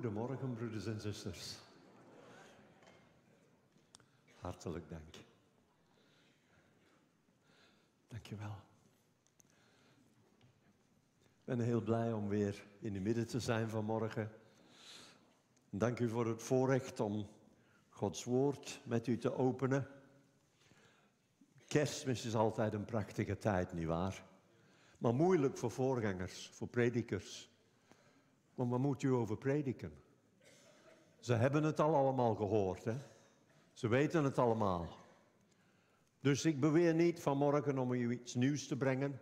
Goedemorgen, broeders en zusters. Hartelijk dank. Dankjewel. Ik ben heel blij om weer in de midden te zijn vanmorgen. Dank u voor het voorrecht om Gods woord met u te openen. Kerstmis is altijd een prachtige tijd, nietwaar? Maar moeilijk voor voorgangers, voor predikers. Want waar moet u over prediken? Ze hebben het al allemaal gehoord, hè? Ze weten het allemaal. Dus ik beweer niet vanmorgen om u iets nieuws te brengen.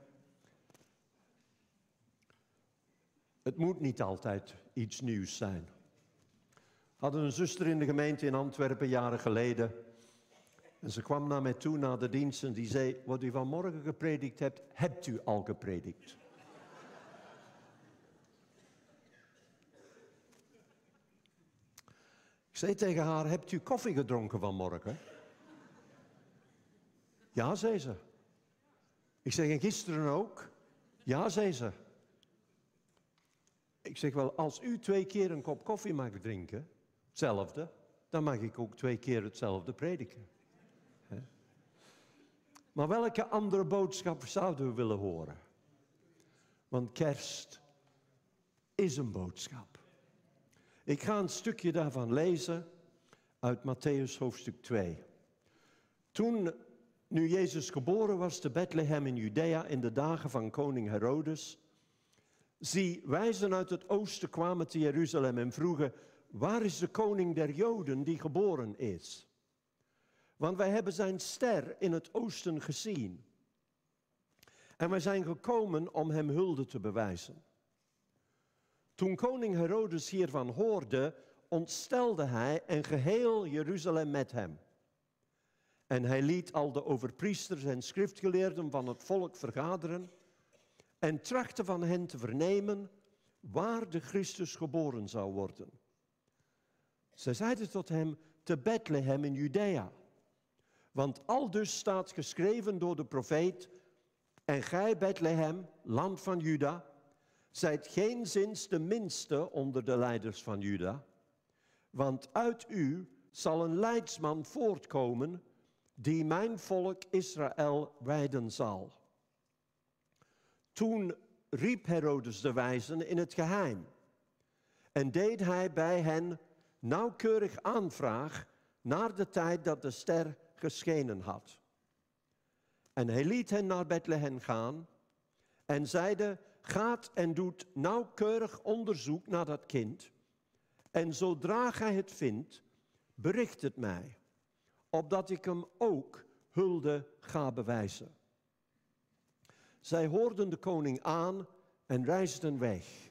Het moet niet altijd iets nieuws zijn. Hadden een zuster in de gemeente in Antwerpen jaren geleden. En ze kwam naar mij toe na de dienst en die zei: Wat u vanmorgen gepredikt hebt, hebt u al gepredikt. zei tegen haar, hebt u koffie gedronken vanmorgen? Ja, zei ze. Ik zeg, en gisteren ook? Ja, zei ze. Ik zeg wel, als u twee keer een kop koffie mag drinken, hetzelfde, dan mag ik ook twee keer hetzelfde prediken. Maar welke andere boodschap zouden we willen horen? Want kerst is een boodschap. Ik ga een stukje daarvan lezen uit Matthäus hoofdstuk 2. Toen, nu Jezus geboren was te Bethlehem in Judea in de dagen van koning Herodes, zie, wijzen uit het oosten kwamen te Jeruzalem en vroegen, waar is de koning der Joden die geboren is? Want wij hebben zijn ster in het oosten gezien. En wij zijn gekomen om hem hulde te bewijzen. Toen koning Herodes hiervan hoorde, ontstelde hij en geheel Jeruzalem met hem. En hij liet al de overpriesters en schriftgeleerden van het volk vergaderen en trachtte van hen te vernemen waar de Christus geboren zou worden. Zij zeiden tot hem, te Bethlehem in Judea. Want al dus staat geschreven door de profeet, en gij Bethlehem, land van Juda, zijt zins de minste onder de leiders van Juda, want uit u zal een leidsman voortkomen die mijn volk Israël wijden zal. Toen riep Herodes de wijzen in het geheim en deed hij bij hen nauwkeurig aanvraag naar de tijd dat de ster geschenen had. En hij liet hen naar Bethlehem gaan en zeide, gaat en doet nauwkeurig onderzoek naar dat kind. En zodra gij het vindt, bericht het mij, opdat ik hem ook hulde ga bewijzen. Zij hoorden de koning aan en reisden weg.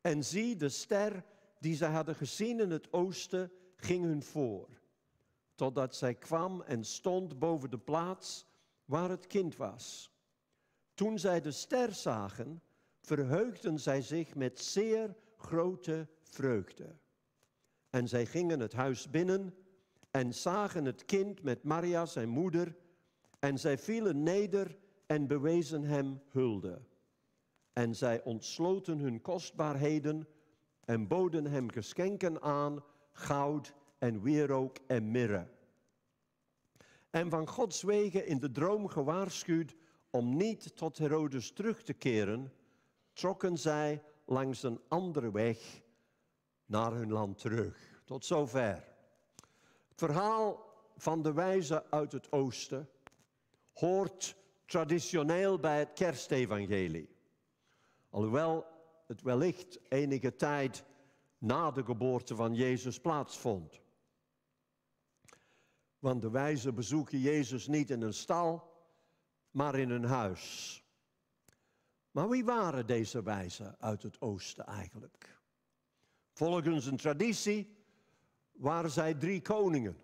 En zie, de ster die zij hadden gezien in het oosten ging hun voor, totdat zij kwam en stond boven de plaats waar het kind was. Toen zij de ster zagen, verheugden zij zich met zeer grote vreugde. En zij gingen het huis binnen en zagen het kind met Maria, zijn moeder, en zij vielen neder en bewezen hem hulde. En zij ontsloten hun kostbaarheden en boden hem geschenken aan, goud en wierook en mirre. En van Gods wegen in de droom gewaarschuwd om niet tot Herodes terug te keren, trokken zij langs een andere weg naar hun land terug. Tot zover. Het verhaal van de wijzen uit het oosten hoort traditioneel bij het kerstevangelie. Alhoewel het wellicht enige tijd na de geboorte van Jezus plaatsvond. Want de wijzen bezoeken Jezus niet in een stal, maar in een huis. Maar wie waren deze wijzen uit het oosten eigenlijk? Volgens een traditie waren zij drie koningen.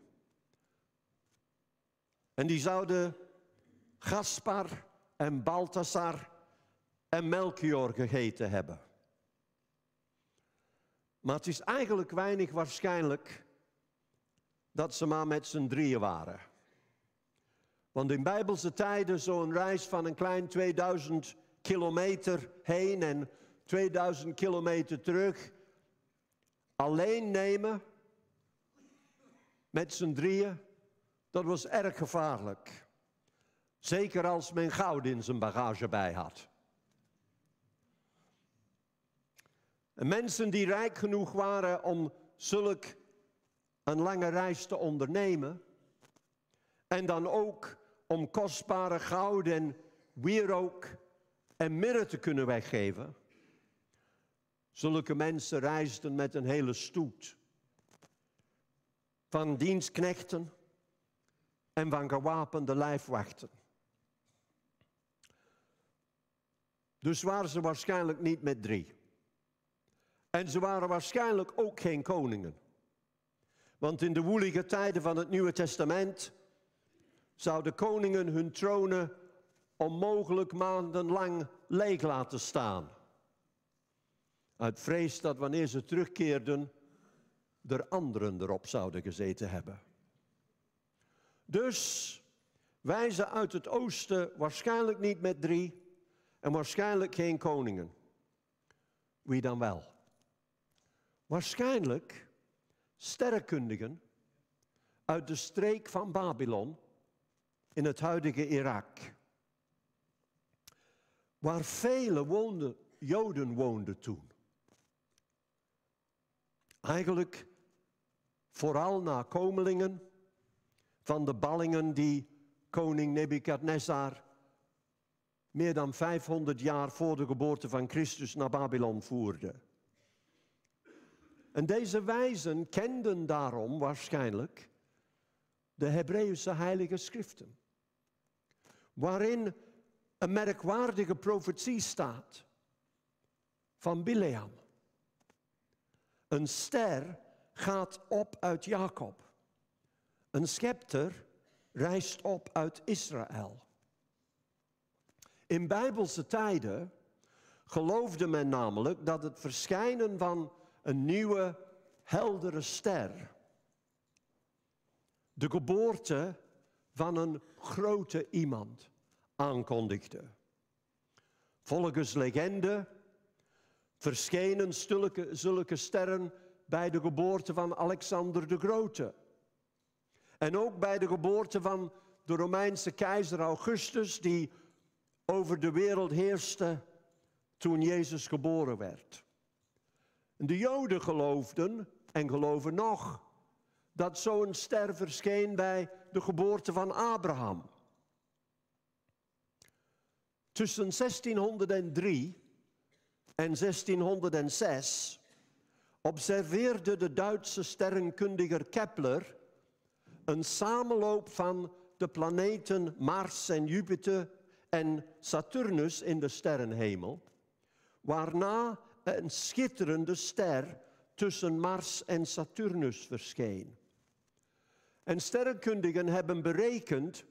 En die zouden Gaspar en Balthasar en Melchior gegeten hebben. Maar het is eigenlijk weinig waarschijnlijk dat ze maar met z'n drieën waren. Want in bijbelse tijden, zo'n reis van een klein 2000 kilometer heen en 2000 kilometer terug alleen nemen met z'n drieën, dat was erg gevaarlijk. Zeker als men goud in zijn bagage bij had. mensen die rijk genoeg waren om zulk een lange reis te ondernemen, en dan ook om kostbare goud en wierook en midden te kunnen weggeven. Zulke mensen reisden met een hele stoet van dienstknechten en van gewapende lijfwachten. Dus waren ze waarschijnlijk niet met drie. En ze waren waarschijnlijk ook geen koningen. Want in de woelige tijden van het Nieuwe Testament zouden koningen hun tronen onmogelijk maandenlang leeg laten staan. Uit vrees dat wanneer ze terugkeerden, er anderen erop zouden gezeten hebben. Dus wijzen uit het oosten waarschijnlijk niet met drie en waarschijnlijk geen koningen. Wie dan wel? Waarschijnlijk sterrenkundigen uit de streek van Babylon in het huidige Irak waar vele woonden, Joden woonden toen. Eigenlijk vooral nakomelingen van de ballingen die koning Nebukadnezar meer dan 500 jaar voor de geboorte van Christus naar Babylon voerde. En deze wijzen kenden daarom waarschijnlijk de Hebreeuwse heilige schriften, waarin een merkwaardige profetie staat van Bileam. Een ster gaat op uit Jacob. Een scepter rijst op uit Israël. In bijbelse tijden geloofde men namelijk dat het verschijnen van een nieuwe heldere ster de geboorte van een grote iemand aankondigde. Volgens legende verschenen zulke, zulke sterren bij de geboorte van Alexander de Grote. En ook bij de geboorte van de Romeinse keizer Augustus, die over de wereld heerste toen Jezus geboren werd. De Joden geloofden en geloven nog dat zo'n ster verscheen bij de geboorte van Abraham. Tussen 1603 en 1606 observeerde de Duitse sterrenkundiger Kepler een samenloop van de planeten Mars en Jupiter en Saturnus in de sterrenhemel, waarna een schitterende ster tussen Mars en Saturnus verscheen. En sterrenkundigen hebben berekend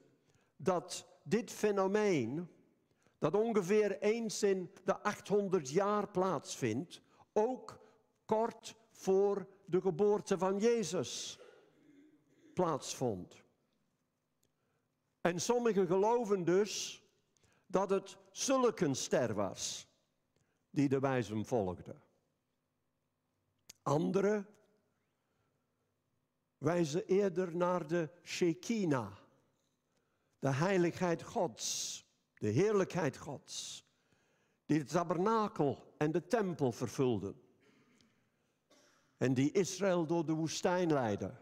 dat dit fenomeen dat ongeveer eens in de 800 jaar plaatsvindt, ook kort voor de geboorte van Jezus plaatsvond. En sommigen geloven dus dat het Zullikenster was die de wijzen volgde. Anderen wijzen eerder naar de Shekinah, de heiligheid Gods de heerlijkheid Gods, die het tabernakel en de tempel vervulde en die Israël door de woestijn leidde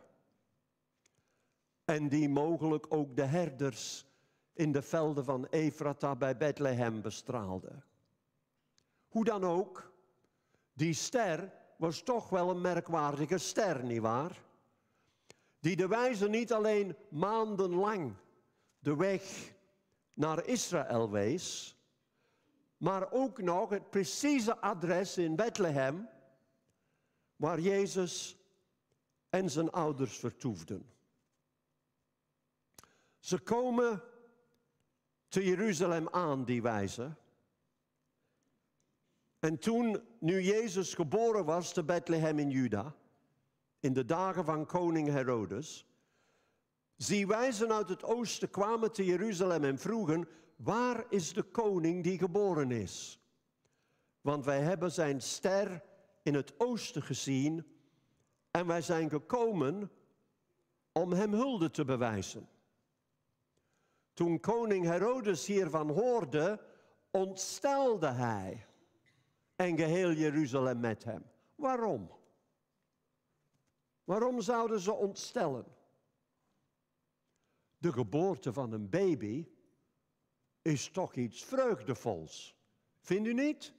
en die mogelijk ook de herders in de velden van Efrata bij Bethlehem bestraalde. Hoe dan ook, die ster was toch wel een merkwaardige ster, nietwaar? Die de wijze niet alleen maandenlang de weg naar Israël wees, maar ook nog het precieze adres in Bethlehem, waar Jezus en zijn ouders vertoefden. Ze komen te Jeruzalem aan, die wijze. En toen, nu Jezus geboren was te Bethlehem in Juda, in de dagen van koning Herodes, Zie wijzen uit het oosten kwamen te Jeruzalem en vroegen, waar is de koning die geboren is? Want wij hebben zijn ster in het oosten gezien en wij zijn gekomen om hem hulde te bewijzen. Toen koning Herodes hiervan hoorde, ontstelde hij en geheel Jeruzalem met hem. Waarom? Waarom zouden ze ontstellen? de geboorte van een baby is toch iets vreugdevols. Vindt u niet?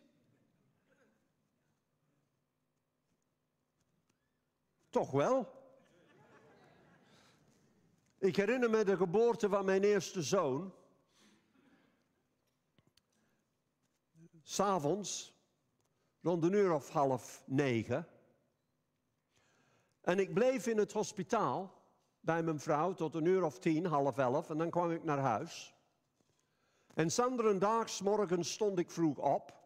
Toch wel? Ik herinner me de geboorte van mijn eerste zoon. S'avonds, rond een uur of half negen. En ik bleef in het hospitaal bij mijn vrouw tot een uur of tien, half elf, en dan kwam ik naar huis. En zanderendaags stond ik vroeg op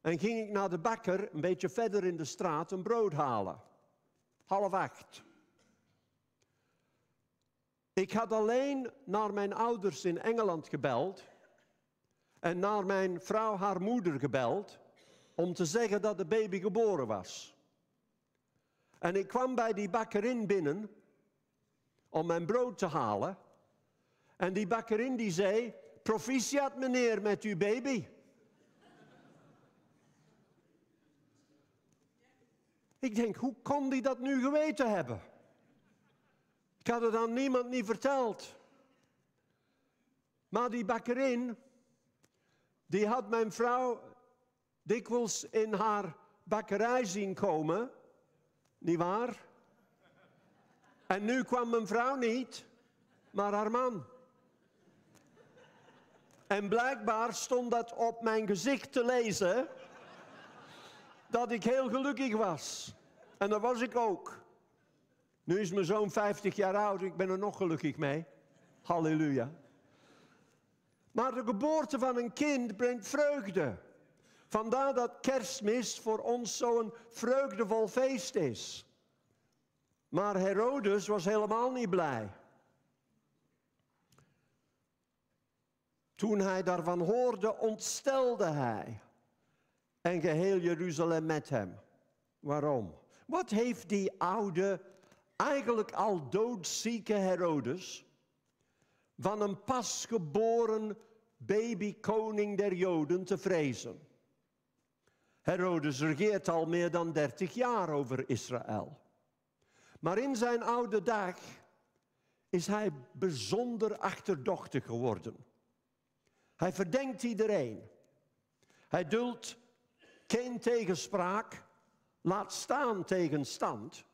en ging ik naar de bakker een beetje verder in de straat een brood halen. Half acht. Ik had alleen naar mijn ouders in Engeland gebeld en naar mijn vrouw, haar moeder, gebeld om te zeggen dat de baby geboren was. En ik kwam bij die bakkerin binnen om mijn brood te halen. En die bakkerin die zei, proficiat meneer met uw baby. Ik denk, hoe kon die dat nu geweten hebben? Ik had het aan niemand niet verteld. Maar die bakkerin, die had mijn vrouw dikwijls in haar bakkerij zien komen, niet waar? En nu kwam mijn vrouw niet, maar haar man. En blijkbaar stond dat op mijn gezicht te lezen dat ik heel gelukkig was. En dat was ik ook. Nu is mijn zoon 50 jaar oud, ik ben er nog gelukkig mee. Halleluja. Maar de geboorte van een kind brengt vreugde. Vandaar dat kerstmis voor ons zo'n vreugdevol feest is. Maar Herodes was helemaal niet blij. Toen hij daarvan hoorde, ontstelde hij. En geheel Jeruzalem met hem. Waarom? Wat heeft die oude, eigenlijk al doodzieke Herodes van een pasgeboren babykoning der Joden te vrezen? Herodes regeert al meer dan 30 jaar over Israël. Maar in zijn oude dag is hij bijzonder achterdochtig geworden. Hij verdenkt iedereen. Hij duldt geen tegenspraak, laat staan tegenstand.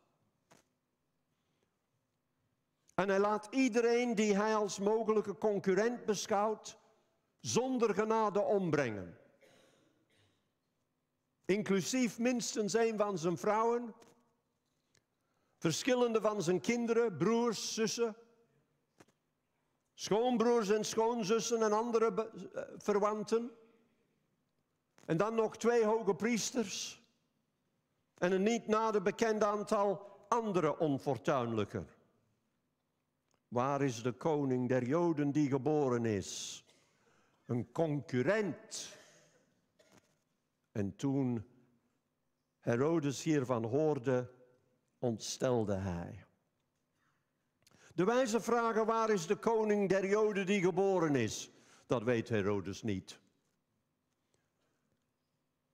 En hij laat iedereen die hij als mogelijke concurrent beschouwt, zonder genade ombrengen. Inclusief minstens een van zijn vrouwen, verschillende van zijn kinderen, broers, zussen, schoonbroers en schoonzussen en andere eh, verwanten. En dan nog twee hoge priesters en een niet nader bekend aantal andere onfortuinlijken. Waar is de koning der Joden die geboren is? Een concurrent. En toen Herodes hiervan hoorde, ontstelde hij. De wijze vragen waar is de koning der Joden die geboren is, dat weet Herodes niet.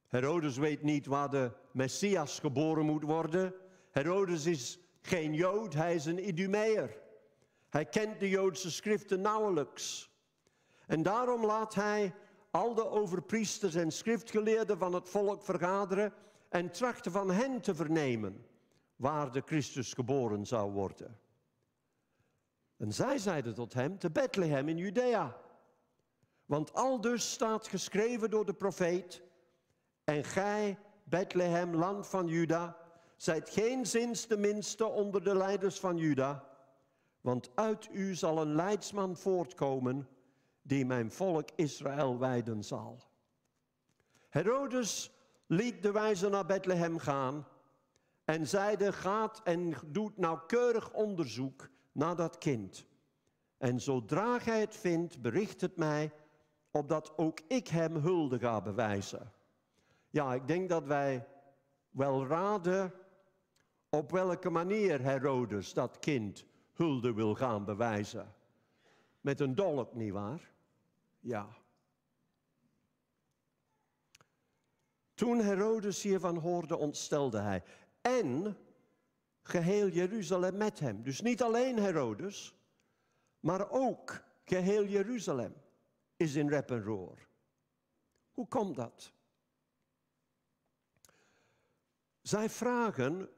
Herodes weet niet waar de Messias geboren moet worden. Herodes is geen Jood, hij is een Idumeer. Hij kent de Joodse schriften nauwelijks. En daarom laat hij al de overpriesters en schriftgeleerden van het volk vergaderen en trachten van hen te vernemen waar de Christus geboren zou worden. En zij zeiden tot hem, te Bethlehem in Judea. Want al dus staat geschreven door de profeet, en gij, Bethlehem, land van Juda, zijt geen zins de minste onder de leiders van Juda, want uit u zal een leidsman voortkomen die mijn volk Israël wijden zal. Herodes liet de wijze naar Bethlehem gaan en zeide, Gaat en doet nauwkeurig onderzoek naar dat kind. En zodra gij het vindt, bericht het mij, opdat ook ik hem hulde ga bewijzen. Ja, ik denk dat wij wel raden op welke manier Herodes dat kind hulde wil gaan bewijzen. Met een dolk, nietwaar? Ja. Toen Herodes hiervan hoorde, ontstelde hij en geheel Jeruzalem met hem. Dus niet alleen Herodes, maar ook geheel Jeruzalem is in rep en roer. Hoe komt dat? Zij vragen,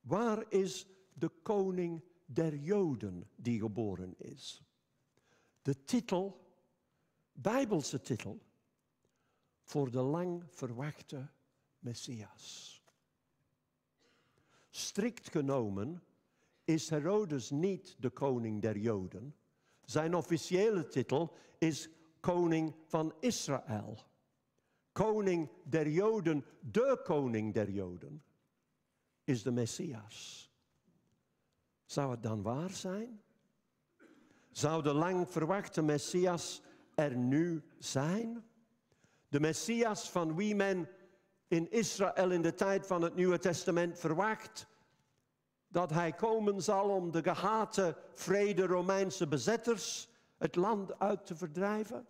waar is de koning der Joden die geboren is? De titel, bijbelse titel, voor de lang verwachte Messias. Strikt genomen is Herodes niet de koning der Joden. Zijn officiële titel is koning van Israël. Koning der Joden, de koning der Joden, is de Messias. Zou het dan waar zijn? Zou de lang verwachte Messias er nu zijn? De Messias van wie men in Israël in de tijd van het Nieuwe Testament verwacht dat hij komen zal om de gehate vrede Romeinse bezetters het land uit te verdrijven?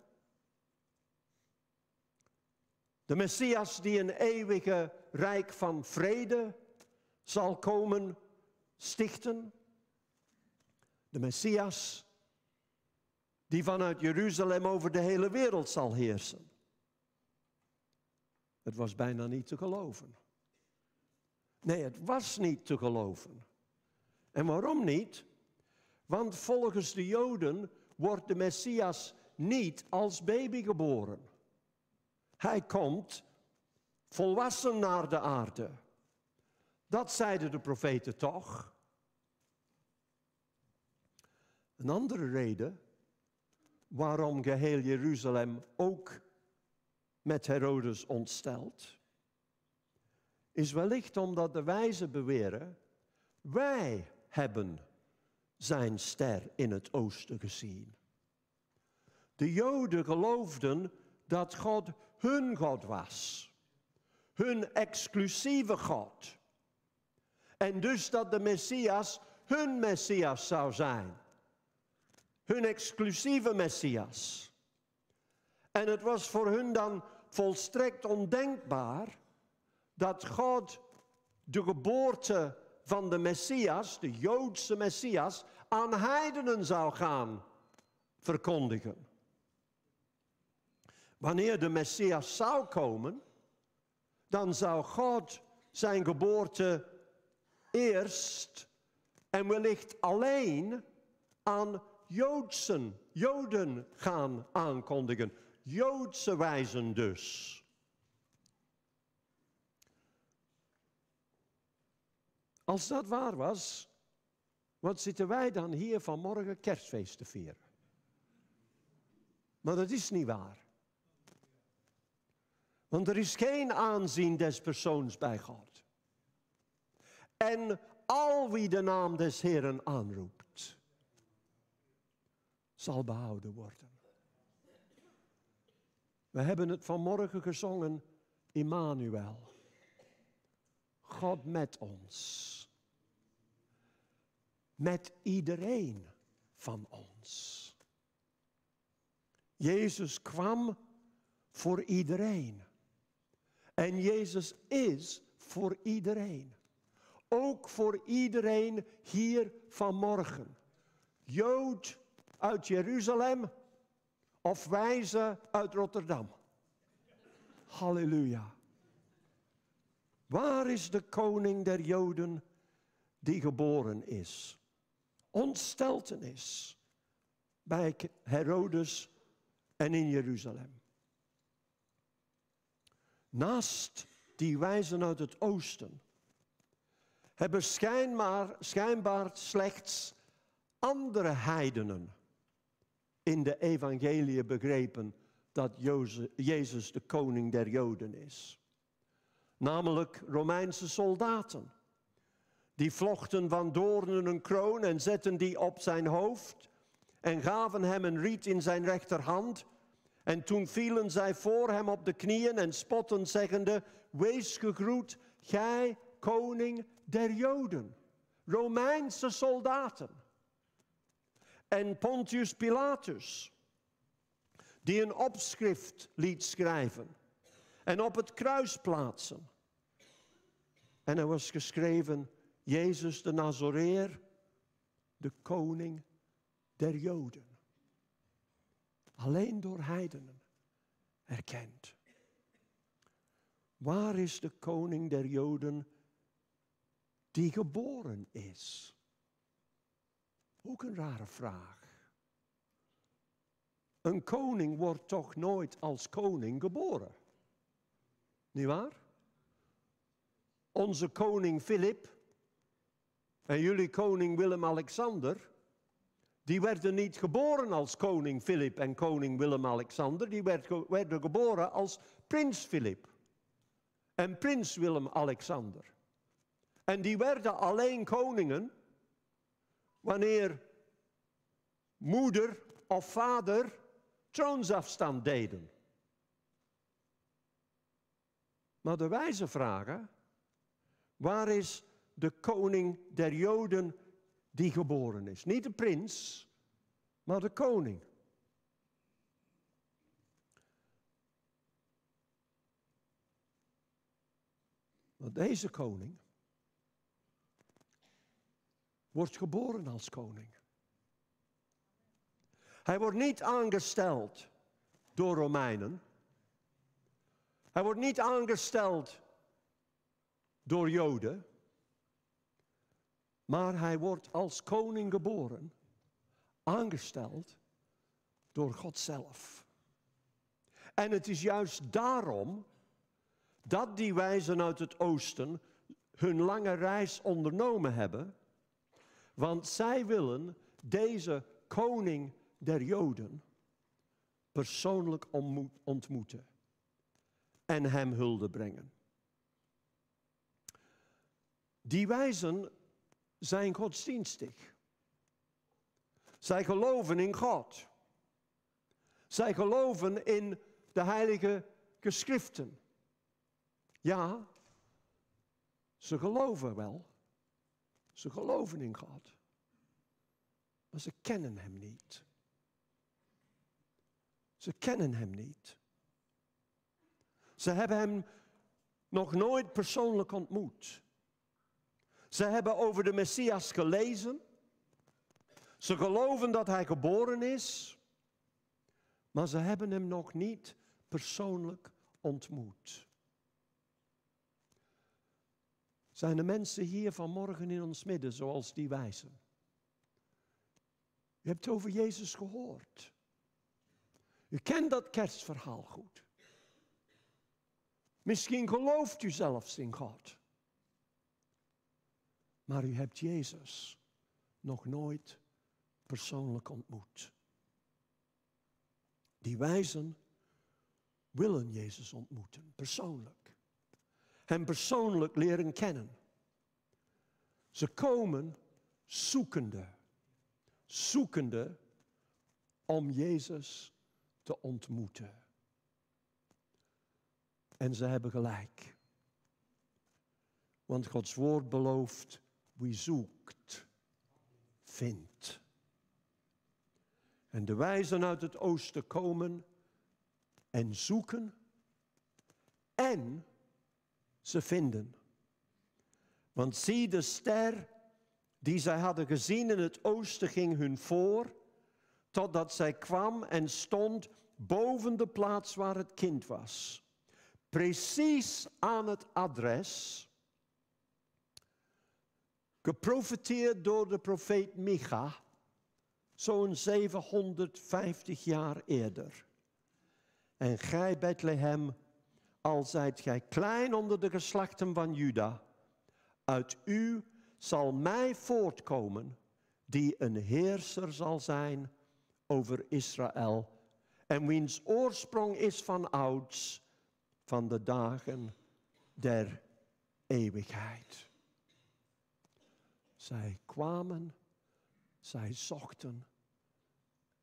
De Messias die een eeuwige rijk van vrede zal komen stichten. De Messias die vanuit Jeruzalem over de hele wereld zal heersen. Het was bijna niet te geloven. Nee, het was niet te geloven. En waarom niet? Want volgens de Joden wordt de Messias niet als baby geboren. Hij komt volwassen naar de aarde. Dat zeiden de profeten toch? Een andere reden waarom geheel Jeruzalem ook met Herodes ontsteld, is wellicht omdat de wijzen beweren, wij hebben zijn ster in het oosten gezien. De Joden geloofden dat God hun God was, hun exclusieve God. En dus dat de Messias hun Messias zou zijn, hun exclusieve Messias. En het was voor hun dan volstrekt ondenkbaar dat God de geboorte van de Messias, de Joodse Messias, aan heidenen zou gaan verkondigen. Wanneer de Messias zou komen, dan zou God zijn geboorte eerst en wellicht alleen aan Joodsen, Joden gaan aankondigen. Joodse wijzen dus. Als dat waar was, wat zitten wij dan hier vanmorgen kerstfeest te vieren? Maar dat is niet waar. Want er is geen aanzien des persoons bij God. En al wie de naam des Heeren aanroept, zal behouden worden. We hebben het vanmorgen gezongen, Immanuel. God met ons. Met iedereen van ons. Jezus kwam voor iedereen. En Jezus is voor iedereen. Ook voor iedereen hier vanmorgen. Jood uit Jeruzalem, of wijzen uit Rotterdam. Halleluja. Waar is de koning der Joden die geboren is? Ontsteltenis bij Herodes en in Jeruzalem. Naast die wijzen uit het oosten hebben schijnbaar, schijnbaar slechts andere heidenen in de evangelie begrepen dat Jezus de koning der Joden is. Namelijk Romeinse soldaten. Die vlochten van doornen een kroon en zetten die op zijn hoofd en gaven hem een riet in zijn rechterhand. En toen vielen zij voor hem op de knieën en spotten, zeggende: Wees gegroet, gij koning der Joden. Romeinse soldaten en Pontius Pilatus, die een opschrift liet schrijven en op het kruis plaatsen. En er was geschreven, Jezus de Nazoreer, de koning der Joden. Alleen door heidenen erkend. Waar is de koning der Joden die geboren is? Ook een rare vraag. Een koning wordt toch nooit als koning geboren? Niet waar? Onze koning Filip en jullie koning Willem-Alexander, die werden niet geboren als koning Filip en koning Willem-Alexander, die werden geboren als prins Filip en prins Willem-Alexander. En die werden alleen koningen wanneer moeder of vader troonsafstand deden. Maar de wijze vragen, waar is de koning der Joden die geboren is? Niet de prins, maar de koning. Want deze koning wordt geboren als koning. Hij wordt niet aangesteld door Romeinen. Hij wordt niet aangesteld door Joden. Maar hij wordt als koning geboren, aangesteld door God zelf. En het is juist daarom dat die wijzen uit het oosten hun lange reis ondernomen hebben want zij willen deze koning der Joden persoonlijk ontmoeten en hem hulde brengen. Die wijzen zijn godsdienstig. Zij geloven in God. Zij geloven in de heilige geschriften. Ja, ze geloven wel. Ze geloven in God, maar ze kennen Hem niet. Ze kennen Hem niet. Ze hebben Hem nog nooit persoonlijk ontmoet. Ze hebben over de Messias gelezen. Ze geloven dat Hij geboren is, maar ze hebben Hem nog niet persoonlijk ontmoet. Zijn de mensen hier vanmorgen in ons midden zoals die wijzen? U hebt over Jezus gehoord. U kent dat kerstverhaal goed. Misschien gelooft u zelfs in God. Maar u hebt Jezus nog nooit persoonlijk ontmoet. Die wijzen willen Jezus ontmoeten, persoonlijk. Hem persoonlijk leren kennen. Ze komen zoekende, zoekende om Jezus te ontmoeten. En ze hebben gelijk. Want Gods woord belooft, wie zoekt, vindt. En de wijzen uit het oosten komen en zoeken en ze vinden. Want zie, de ster die zij hadden gezien in het oosten ging hun voor, totdat zij kwam en stond boven de plaats waar het kind was. Precies aan het adres, geprofiteerd door de profeet Micha, zo'n 750 jaar eerder. En gij, Bethlehem, al zijt gij klein onder de geslachten van Juda, uit u zal mij voortkomen die een heerser zal zijn over Israël en wiens oorsprong is van ouds, van de dagen der eeuwigheid. Zij kwamen, zij zochten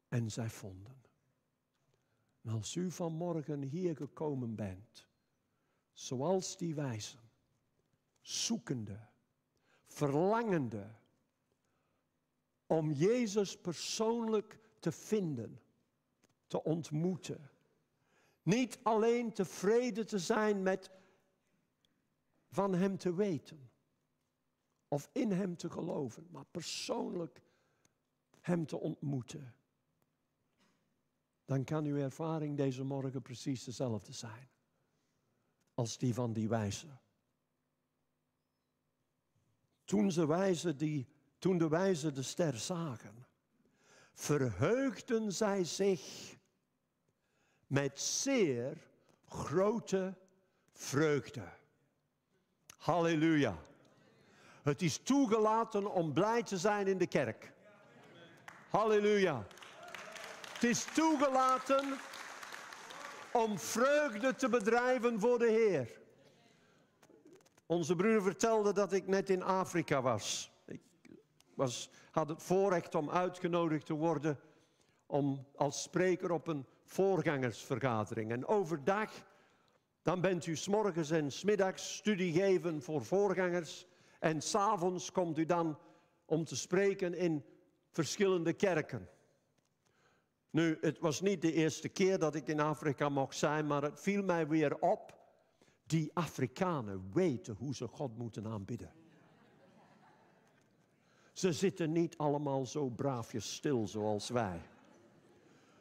en zij vonden. als u vanmorgen hier gekomen bent zoals die wijzen, zoekende, verlangende om Jezus persoonlijk te vinden, te ontmoeten. Niet alleen tevreden te zijn met van Hem te weten of in Hem te geloven, maar persoonlijk Hem te ontmoeten. Dan kan uw ervaring deze morgen precies dezelfde zijn als die van die wijze. Toen, ze wijze die, toen de wijzen de ster zagen, verheugden zij zich met zeer grote vreugde. Halleluja. Het is toegelaten om blij te zijn in de kerk. Halleluja. Het is toegelaten om vreugde te bedrijven voor de Heer. Onze broer vertelde dat ik net in Afrika was. Ik was, had het voorrecht om uitgenodigd te worden om als spreker op een voorgangersvergadering. En overdag, dan bent u s'morgens en smiddags studiegeven voor voorgangers. En s'avonds komt u dan om te spreken in verschillende kerken. Nu, het was niet de eerste keer dat ik in Afrika mocht zijn, maar het viel mij weer op. Die Afrikanen weten hoe ze God moeten aanbidden. Ze zitten niet allemaal zo braafjes stil zoals wij.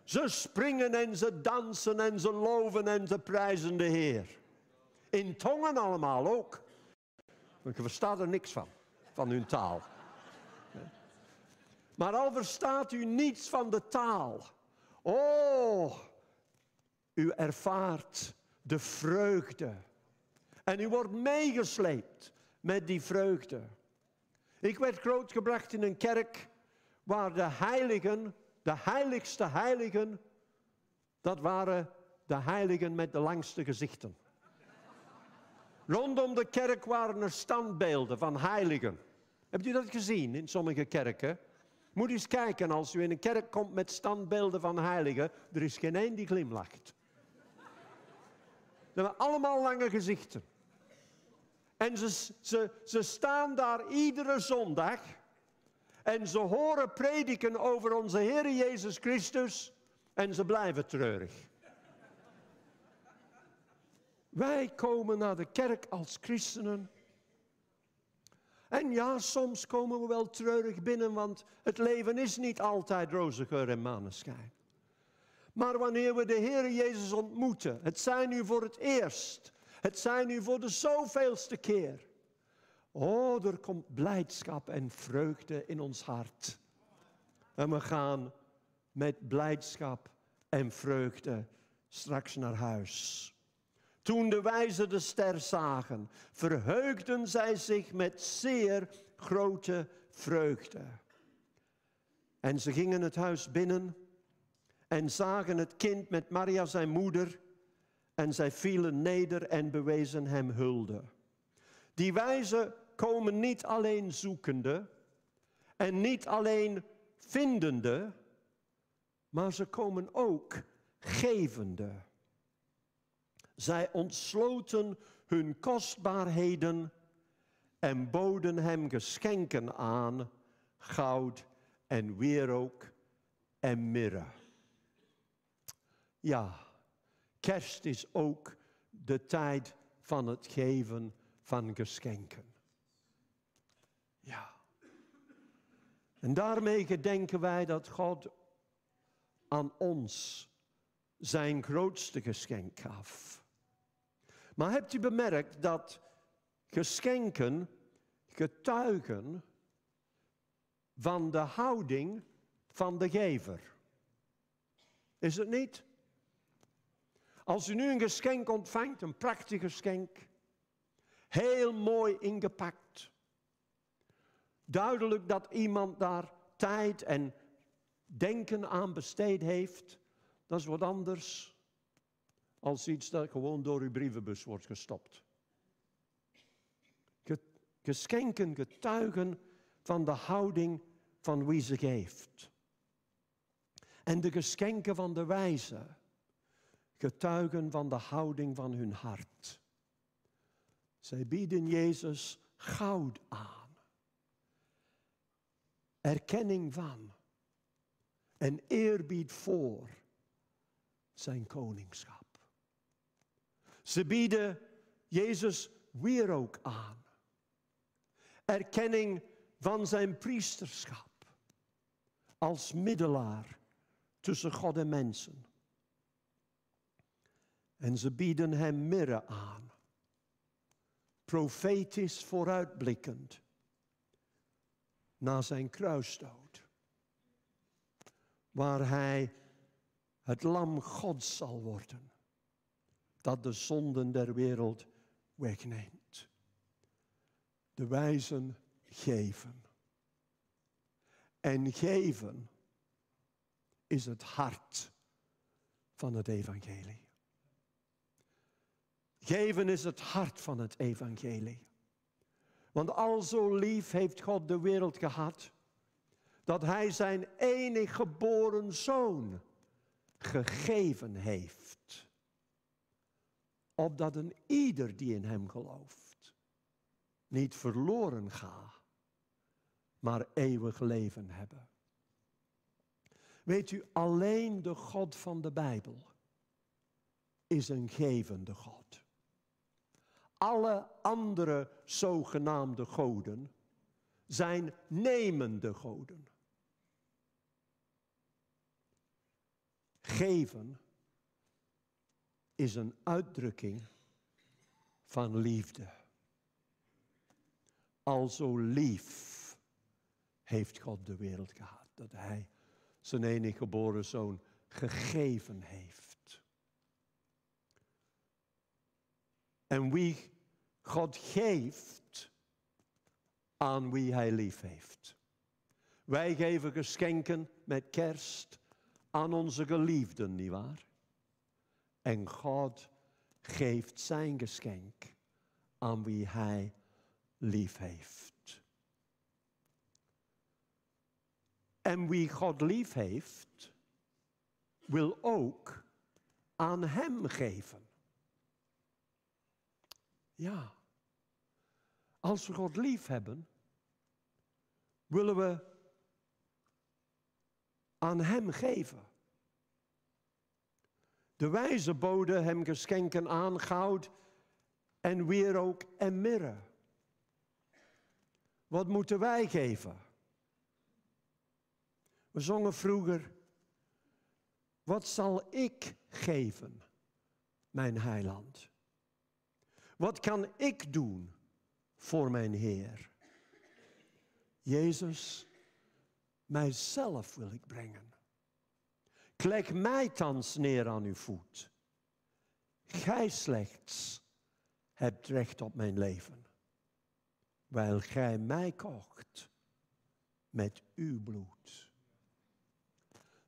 Ze springen en ze dansen en ze loven en ze prijzen de Heer. In tongen allemaal ook. Want je verstaat er niks van, van hun taal. Maar al verstaat u niets van de taal, Oh, u ervaart de vreugde. En u wordt meegesleept met die vreugde. Ik werd grootgebracht in een kerk waar de heiligen, de heiligste heiligen, dat waren de heiligen met de langste gezichten. Rondom de kerk waren er standbeelden van heiligen. Hebt u dat gezien in sommige kerken? Moet eens kijken, als u in een kerk komt met standbeelden van heiligen, er is geen één die glimlacht. Ze hebben allemaal lange gezichten. En ze, ze, ze staan daar iedere zondag en ze horen prediken over onze Heer Jezus Christus en ze blijven treurig. Wij komen naar de kerk als christenen en ja, soms komen we wel treurig binnen, want het leven is niet altijd roze geur en maneschijn. Maar wanneer we de Heer Jezus ontmoeten, het zijn nu voor het eerst, het zijn nu voor de zoveelste keer. Oh, er komt blijdschap en vreugde in ons hart. En we gaan met blijdschap en vreugde straks naar huis. Toen de wijzen de ster zagen, verheugden zij zich met zeer grote vreugde. En ze gingen het huis binnen en zagen het kind met Maria zijn moeder en zij vielen neder en bewezen hem hulde. Die wijzen komen niet alleen zoekende en niet alleen vindende, maar ze komen ook gevende. Zij ontsloten hun kostbaarheden en boden hem geschenken aan, goud en wierook en mirre. Ja, kerst is ook de tijd van het geven van geschenken. Ja. En daarmee gedenken wij dat God aan ons zijn grootste geschenk gaf. Maar hebt u bemerkt dat geschenken getuigen van de houding van de gever? Is het niet? Als u nu een geschenk ontvangt, een prachtig geschenk, heel mooi ingepakt, duidelijk dat iemand daar tijd en denken aan besteed heeft, dat is wat anders als iets dat gewoon door uw brievenbus wordt gestopt. Geschenken getuigen van de houding van wie ze geeft. En de geschenken van de wijze getuigen van de houding van hun hart. Zij bieden Jezus goud aan, erkenning van en eerbied voor zijn koningschap. Ze bieden Jezus weer ook aan. Erkenning van zijn priesterschap als middelaar tussen God en mensen. En ze bieden hem mirre aan, profetisch vooruitblikkend na zijn kruisdood, waar hij het lam Gods zal worden dat de zonden der wereld wegneemt. De wijzen geven. En geven is het hart van het evangelie. Geven is het hart van het evangelie. Want al zo lief heeft God de wereld gehad, dat Hij zijn enig geboren zoon gegeven heeft opdat een ieder die in hem gelooft niet verloren gaat, maar eeuwig leven hebben. Weet u, alleen de God van de Bijbel is een gevende God. Alle andere zogenaamde goden zijn nemende goden. Geven is een uitdrukking van liefde. Al zo lief heeft God de wereld gehad. Dat Hij zijn enige geboren zoon gegeven heeft. En wie God geeft, aan wie Hij lief heeft. Wij geven geschenken met kerst aan onze geliefden, nietwaar? En God geeft zijn geschenk aan wie hij lief heeft. En wie God lief heeft, wil ook aan hem geven. Ja, als we God lief hebben, willen we aan hem geven. De wijze boden hem geschenken aan goud en weer ook en mirre. Wat moeten wij geven? We zongen vroeger, wat zal ik geven, mijn heiland? Wat kan ik doen voor mijn Heer? Jezus, mijzelf wil ik brengen. Kleg mij thans neer aan uw voet. Gij slechts hebt recht op mijn leven, wijl gij mij kocht met uw bloed.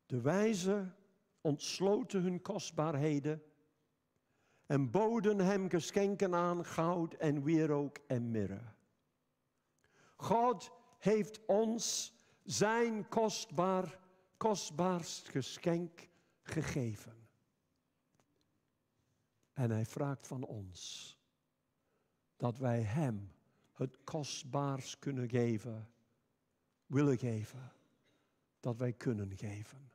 De wijzen ontsloten hun kostbaarheden en boden hem geschenken aan goud en wierook en mirre. God heeft ons zijn kostbaar kostbaarst geschenk gegeven. En hij vraagt van ons dat wij hem het kostbaars kunnen geven, willen geven, dat wij kunnen geven.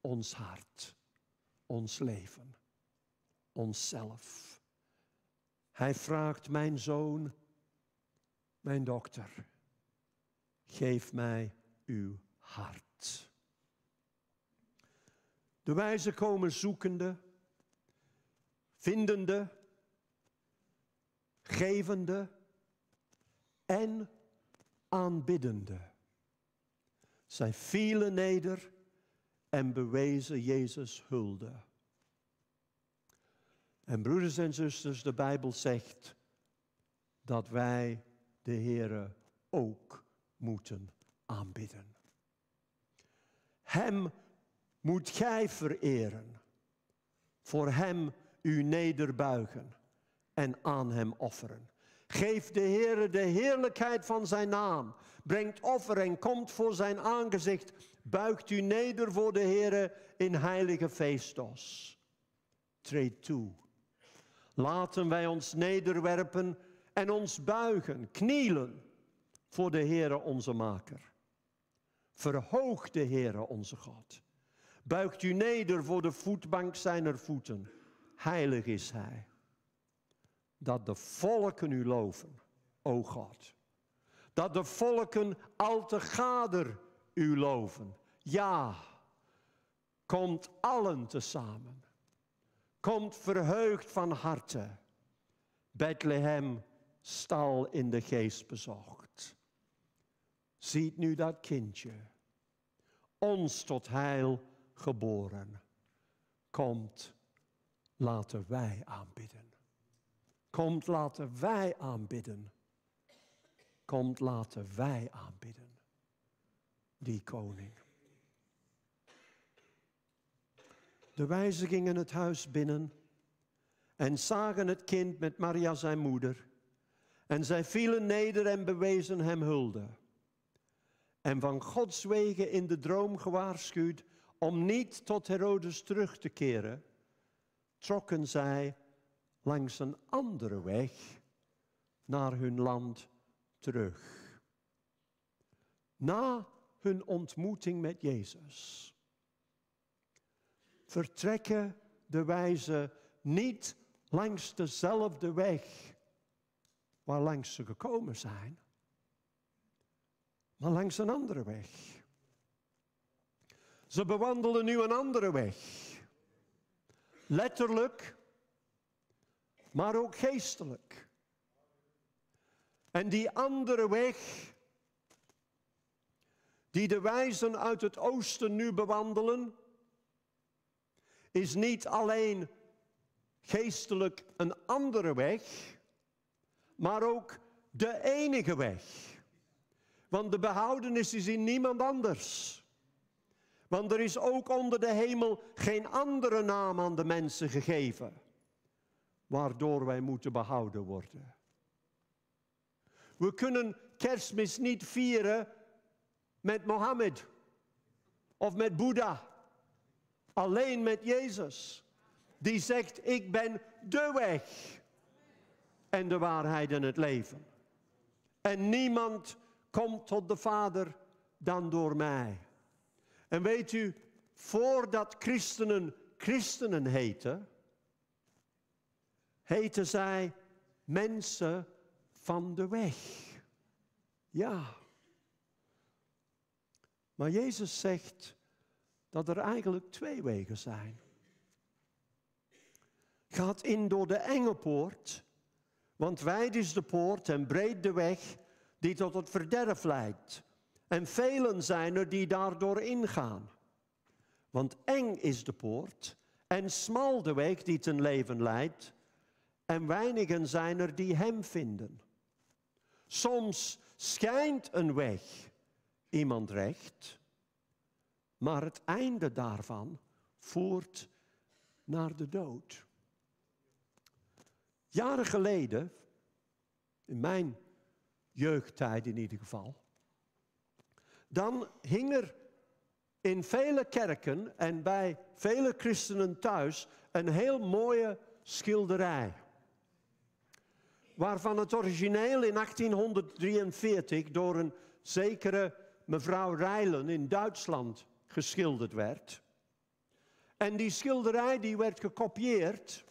Ons hart, ons leven, onszelf. Hij vraagt mijn zoon, mijn dokter, geef mij uw hart. De wijzen komen zoekende, vindende, gevende en aanbiddende. Zij vielen neder en bewezen Jezus hulde. En broeders en zusters, de Bijbel zegt dat wij de Here ook moeten aanbidden. Hem moet gij vereren, voor hem u nederbuigen en aan hem offeren. Geef de Heere de heerlijkheid van zijn naam. Brengt offer en komt voor zijn aangezicht. Buigt u neder voor de Heere in heilige feestdos. Treed toe. Laten wij ons nederwerpen en ons buigen, knielen voor de Heere onze Maker. Verhoog de Heere onze God. Buigt u neder voor de voetbank zijner voeten. Heilig is hij. Dat de volken u loven, o God. Dat de volken al te gader u loven. Ja, komt allen tezamen. Komt verheugd van harte. Bethlehem stal in de geest bezocht. Ziet nu dat kindje, ons tot heil geboren. Komt, laten wij aanbidden. Komt, laten wij aanbidden. Komt, laten wij aanbidden. Die koning. De wijzen gingen het huis binnen en zagen het kind met Maria zijn moeder. En zij vielen neder en bewezen hem hulde. En van Gods wegen in de droom gewaarschuwd, om niet tot Herodes terug te keren, trokken zij langs een andere weg naar hun land terug. Na hun ontmoeting met Jezus vertrekken de wijzen niet langs dezelfde weg waar langs ze gekomen zijn, maar langs een andere weg. Ze bewandelen nu een andere weg. Letterlijk, maar ook geestelijk. En die andere weg, die de wijzen uit het oosten nu bewandelen, is niet alleen geestelijk een andere weg, maar ook de enige weg. Want de behoudenis is in niemand anders. Want er is ook onder de hemel geen andere naam aan de mensen gegeven, waardoor wij moeten behouden worden. We kunnen kerstmis niet vieren met Mohammed of met Boeddha, alleen met Jezus, die zegt, ik ben de weg en de waarheid en het leven. En niemand komt tot de Vader dan door mij. En weet u, voordat christenen christenen heten, heten zij mensen van de weg. Ja. Maar Jezus zegt dat er eigenlijk twee wegen zijn. Gaat in door de enge poort, want wijd is de poort en breed de weg die tot het verderf leidt. En velen zijn er die daardoor ingaan. Want eng is de poort en smal de weg die ten leven leidt. En weinigen zijn er die hem vinden. Soms schijnt een weg iemand recht, maar het einde daarvan voert naar de dood. Jaren geleden, in mijn jeugdtijd in ieder geval, dan hing er in vele kerken en bij vele christenen thuis een heel mooie schilderij. Waarvan het origineel in 1843 door een zekere mevrouw Rijlen in Duitsland geschilderd werd. En die schilderij die werd gekopieerd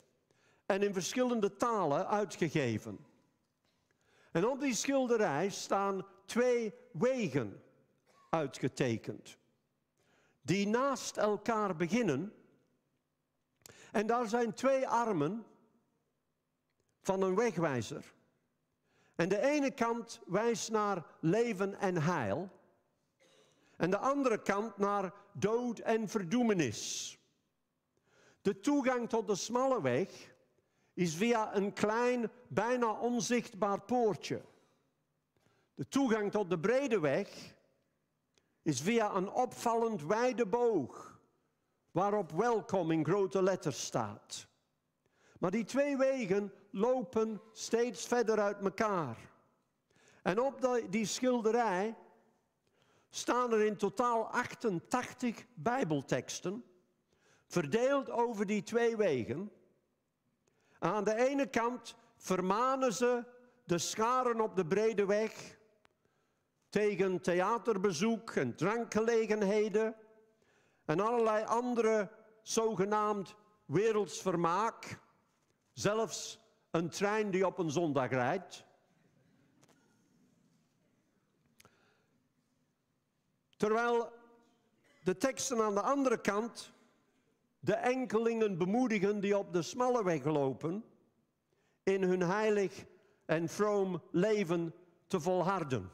en in verschillende talen uitgegeven. En op die schilderij staan twee wegen uitgetekend. Die naast elkaar beginnen. En daar zijn twee armen van een wegwijzer. En de ene kant wijst naar leven en heil. En de andere kant naar dood en verdoemenis. De toegang tot de smalle weg is via een klein, bijna onzichtbaar poortje. De toegang tot de brede weg is via een opvallend wijde boog waarop welkom in grote letters staat. Maar die twee wegen lopen steeds verder uit elkaar. En op die schilderij staan er in totaal 88 Bijbelteksten, verdeeld over die twee wegen. Aan de ene kant vermanen ze de scharen op de brede weg tegen theaterbezoek en drankgelegenheden en allerlei andere zogenaamd werelds vermaak, zelfs een trein die op een zondag rijdt. Terwijl de teksten aan de andere kant de enkelingen bemoedigen die op de smalle weg lopen, in hun heilig en vroom leven te volharden.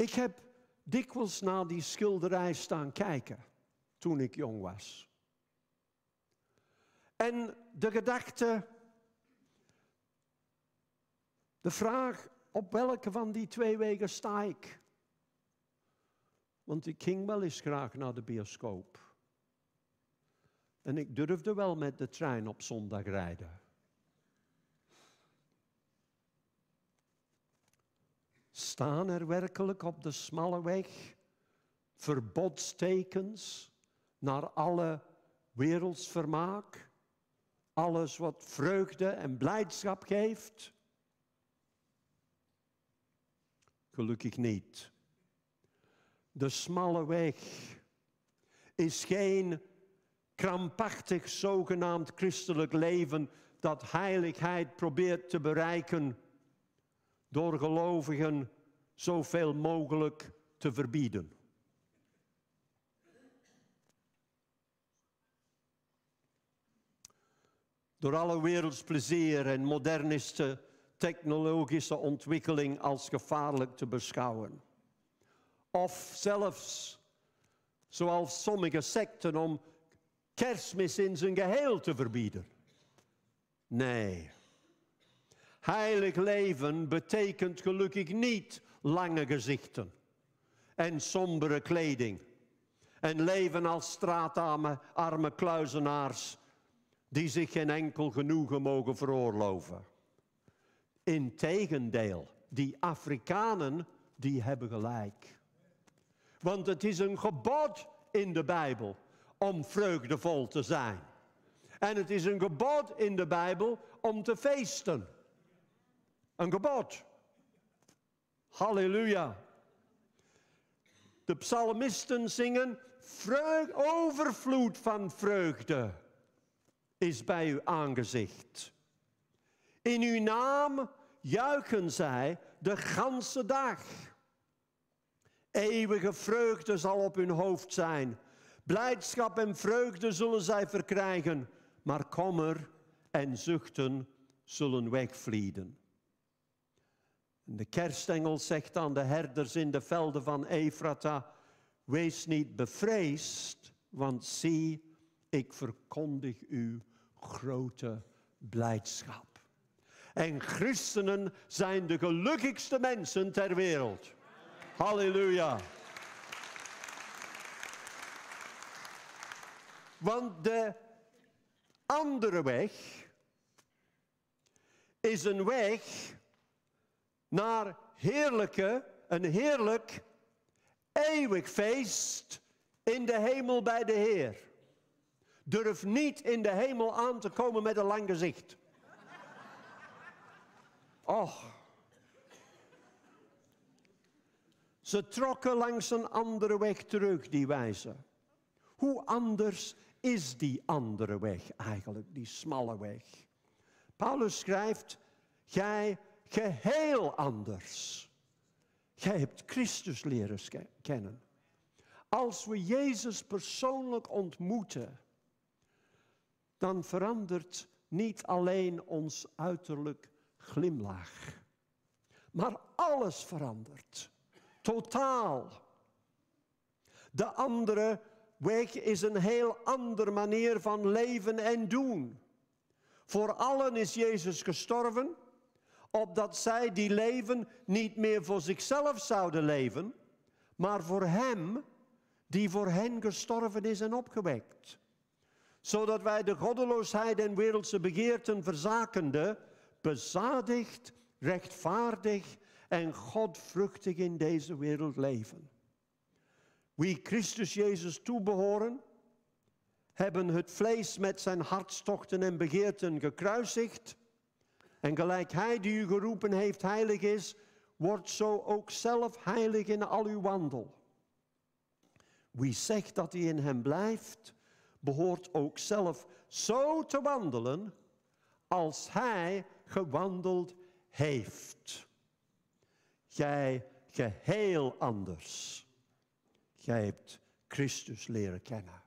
Ik heb dikwijls naar die schilderij staan kijken toen ik jong was. En de gedachte, de vraag op welke van die twee wegen sta ik? Want ik ging wel eens graag naar de bioscoop. En ik durfde wel met de trein op zondag rijden. Staan er werkelijk op de smalle weg verbodstekens naar alle wereldsvermaak? Alles wat vreugde en blijdschap geeft? Gelukkig niet. De smalle weg is geen krampachtig zogenaamd christelijk leven dat heiligheid probeert te bereiken door gelovigen zoveel mogelijk te verbieden. Door alle werelds plezier en moderniste technologische ontwikkeling als gevaarlijk te beschouwen. Of zelfs, zoals sommige secten, om kerstmis in zijn geheel te verbieden. Nee. Heilig leven betekent gelukkig niet lange gezichten en sombere kleding. En leven als straatarme arme kluizenaars die zich geen enkel genoegen mogen veroorloven. Integendeel, die Afrikanen, die hebben gelijk. Want het is een gebod in de Bijbel om vreugdevol te zijn. En het is een gebod in de Bijbel om te feesten. Een gebod. Halleluja. De psalmisten zingen, vreugd, overvloed van vreugde is bij uw aangezicht. In uw naam juichen zij de ganse dag. Eeuwige vreugde zal op hun hoofd zijn. Blijdschap en vreugde zullen zij verkrijgen, maar kommer en zuchten zullen wegvlieden de kerstengel zegt aan de herders in de velden van Efrata, wees niet bevreesd, want zie, ik verkondig u grote blijdschap. En christenen zijn de gelukkigste mensen ter wereld. Halleluja. Want de andere weg is een weg naar heerlijke, een heerlijk, eeuwig feest in de hemel bij de Heer. Durf niet in de hemel aan te komen met een lang gezicht. Och. Ze trokken langs een andere weg terug, die wijze. Hoe anders is die andere weg eigenlijk, die smalle weg? Paulus schrijft, gij geheel anders. Jij hebt Christus leren kennen. Als we Jezus persoonlijk ontmoeten, dan verandert niet alleen ons uiterlijk glimlach, maar alles verandert. Totaal. De andere weg is een heel andere manier van leven en doen. Voor allen is Jezus gestorven opdat zij die leven niet meer voor zichzelf zouden leven, maar voor Hem die voor hen gestorven is en opgewekt. Zodat wij de goddeloosheid en wereldse begeerten verzakende, bezadigd, rechtvaardig en godvruchtig in deze wereld leven. Wie Christus Jezus toebehoren, hebben het vlees met zijn hartstochten en begeerten gekruisigd en gelijk Hij die u geroepen heeft heilig is, wordt zo ook zelf heilig in al uw wandel. Wie zegt dat hij in hem blijft, behoort ook zelf zo te wandelen als hij gewandeld heeft. Jij geheel anders. Jij hebt Christus leren kennen.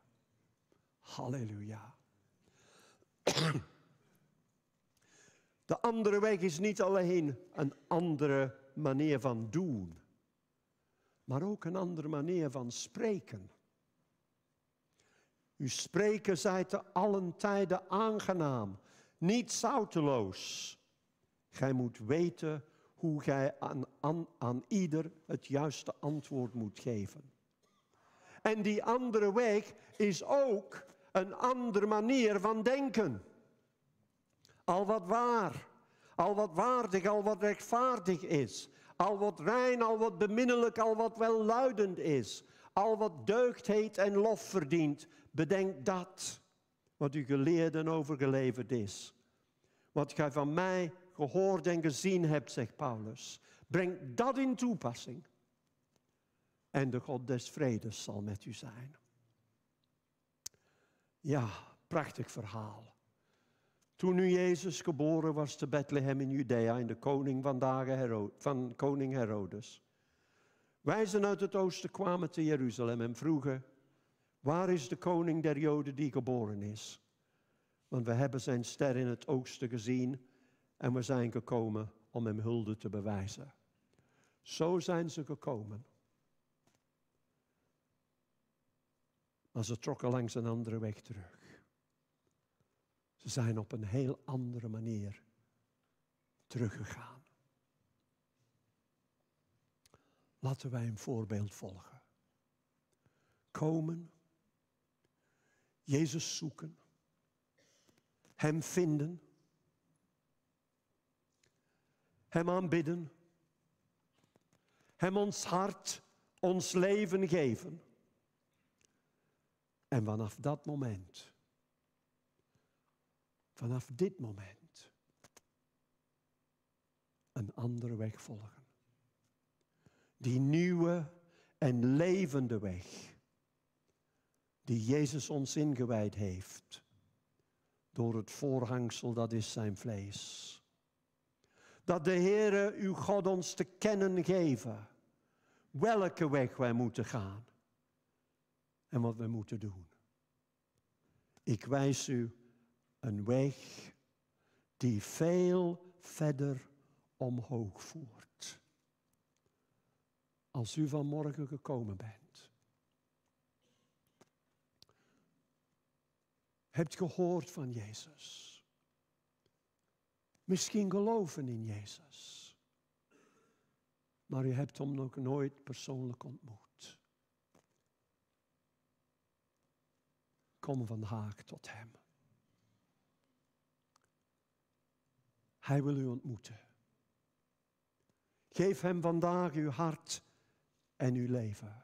Halleluja. De andere weg is niet alleen een andere manier van doen, maar ook een andere manier van spreken. U spreken zij te allen tijden aangenaam, niet zouteloos. Gij moet weten hoe gij aan, aan, aan ieder het juiste antwoord moet geven. En die andere weg is ook een andere manier van denken. Al wat waar, al wat waardig, al wat rechtvaardig is, al wat rein, al wat beminnelijk, al wat welluidend is, al wat deugd heet en lof verdient, bedenk dat wat u geleerd en overgeleverd is. Wat gij van mij gehoord en gezien hebt, zegt Paulus, breng dat in toepassing. En de God des vredes zal met u zijn. Ja, prachtig verhaal. Toen nu Jezus geboren was te Bethlehem in Judea in de koning van, van koning Herodes. Wijzen uit het oosten kwamen te Jeruzalem en vroegen, waar is de koning der Joden die geboren is? Want we hebben zijn ster in het oosten gezien en we zijn gekomen om hem hulde te bewijzen. Zo zijn ze gekomen. Maar ze trokken langs een andere weg terug. Ze zijn op een heel andere manier teruggegaan. Laten wij een voorbeeld volgen. Komen, Jezus zoeken, Hem vinden, Hem aanbidden, Hem ons hart, ons leven geven. En vanaf dat moment vanaf dit moment een andere weg volgen. Die nieuwe en levende weg die Jezus ons ingewijd heeft door het voorhangsel dat is zijn vlees. Dat de Heere uw God ons te kennen geven welke weg wij moeten gaan en wat wij moeten doen. Ik wijs u een weg die veel verder omhoog voert. Als u vanmorgen gekomen bent, hebt gehoord van Jezus, misschien geloven in Jezus, maar u hebt hem nog nooit persoonlijk ontmoet. Kom vandaag tot hem. Hij wil u ontmoeten. Geef hem vandaag uw hart en uw leven.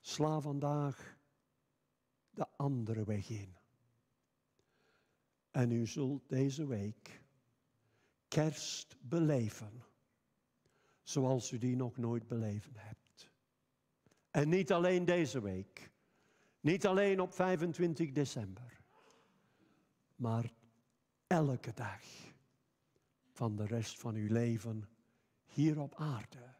Sla vandaag de andere weg in. En u zult deze week kerst beleven zoals u die nog nooit beleven hebt. En niet alleen deze week, niet alleen op 25 december, maar elke dag van de rest van uw leven hier op aarde.